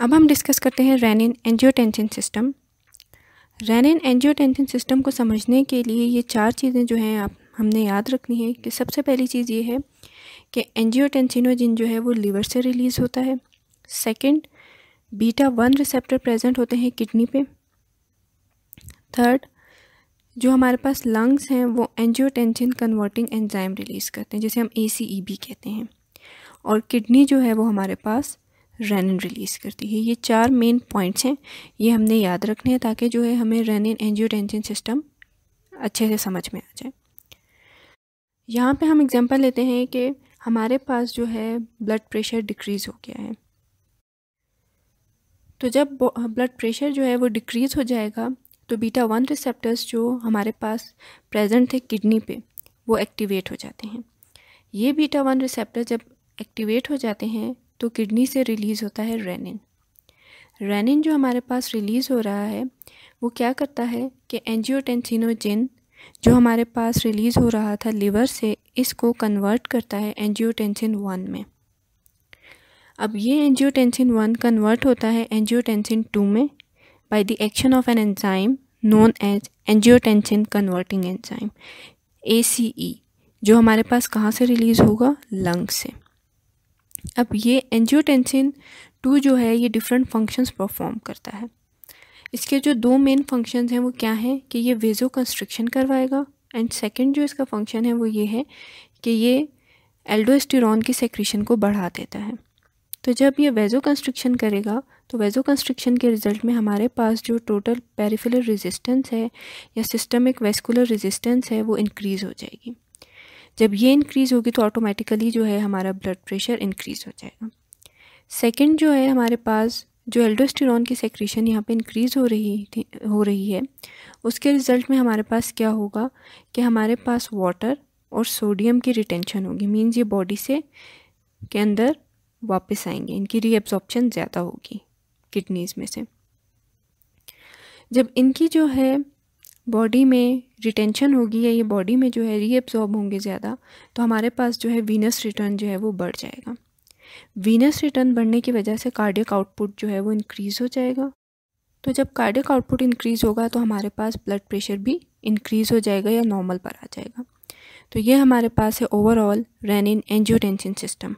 अब हम डिस्कस करते हैं renin angiotensin system renin angiotensin system को समझने के लिए ये चार चीज़ें जो हैं आप हमने याद रखनी है कि सबसे पहली चीज़ ये है कि एंजियोटेंसिनोजिन जो है वो लीवर से रिलीज़ होता है second beta one receptor present होते हैं किडनी पे थर्ड जो हमारे पास लंग्स हैं वो एंजियोटेंसिन कन्वर्टिंग एंजाइम रिलीज़ करते हैं जिसे हम ए e कहते हैं और किडनी जो है वो हमारे पास रेनिन रिलीज़ करती है ये चार मेन पॉइंट्स हैं ये हमने याद रखने हैं ताकि जो है हमें रेनिन एंजियोटेंसिन सिस्टम अच्छे से समझ में आ जाए यहाँ पे हम एग्ज़ाम्पल लेते हैं कि हमारे पास जो है ब्लड प्रेशर डिक्रीज़ हो गया है तो जब ब्लड प्रेशर जो है वो डिक्रीज़ हो जाएगा तो बीटा वन रिसेप्टर्स जो हमारे पास प्रेजेंट थे किडनी पे वो एक्टिवेट हो जाते हैं ये बीटा वन रिसेप्टर जब एक्टिवेट हो जाते हैं तो किडनी से रिलीज़ होता है रेनिन रेनिन जो हमारे पास रिलीज़ हो रहा है वो क्या करता है कि एंजियोटेंसिनोजिन जो हमारे पास रिलीज़ हो रहा था लिवर से इसको कन्वर्ट करता है एंजियोटेंसिन वन में अब ये एंजियोटेंसिन वन कन्वर्ट होता है एंजियोटेंसिन टू में by the action of an enzyme known as angiotensin converting enzyme ए जो हमारे पास कहाँ से रिलीज़ होगा लंग से अब ये एंजियोटेंसिन टू जो है ये डिफरेंट फंक्शंस परफॉर्म करता है इसके जो दो मेन फंक्शंस हैं वो क्या हैं कि ये वेजो कंस्ट्रिक्शन करवाएगा एंड सेकंड जो इसका फंक्शन है वो ये है कि ये एल्डोस्टिरॉन की सेक्रीशन को बढ़ा देता है तो जब ये वेजो कंस्ट्रिक्शन करेगा तो वेजो कंस्ट्रिक्शन के रिजल्ट में हमारे पास जो टोटल पेरीफिलर रेजिस्टेंस है या सिस्टमिक वेस्कुलर रेजिस्टेंस है वो इंक्रीज़ हो जाएगी जब ये इंक्रीज़ होगी तो ऑटोमेटिकली जो है हमारा ब्लड प्रेशर इंक्रीज़ हो जाएगा सेकेंड जो है हमारे पास जो एल्डोस्टिर की सेक्रेशन यहाँ पे इंक्रीज़ हो रही थी हो रही है उसके रिज़ल्ट में हमारे पास क्या होगा कि हमारे पास वाटर और सोडियम की रिटेंशन होगी मीन्स ये बॉडी से के अंदर वापस आएंगे इनकी रीअब्जॉर्बशन ज़्यादा होगी किडनीज़ में से जब इनकी जो है बॉडी में रिटेंशन होगी या ये बॉडी में जो है रीअब्जॉर्ब होंगे ज़्यादा तो हमारे पास जो है वीनस रिटर्न जो है वो बढ़ जाएगा वीनस रिटर्न बढ़ने की वजह से कार्डियक आउटपुट जो है वो इंक्रीज़ हो जाएगा तो जब कार्डियक आउटपुट इंक्रीज़ होगा तो हमारे पास ब्लड प्रेशर भी इंक्रीज़ हो जाएगा या नॉर्मल पर आ जाएगा तो ये हमारे पास है ओवरऑल रेनिन एंजियोटेंशन सिस्टम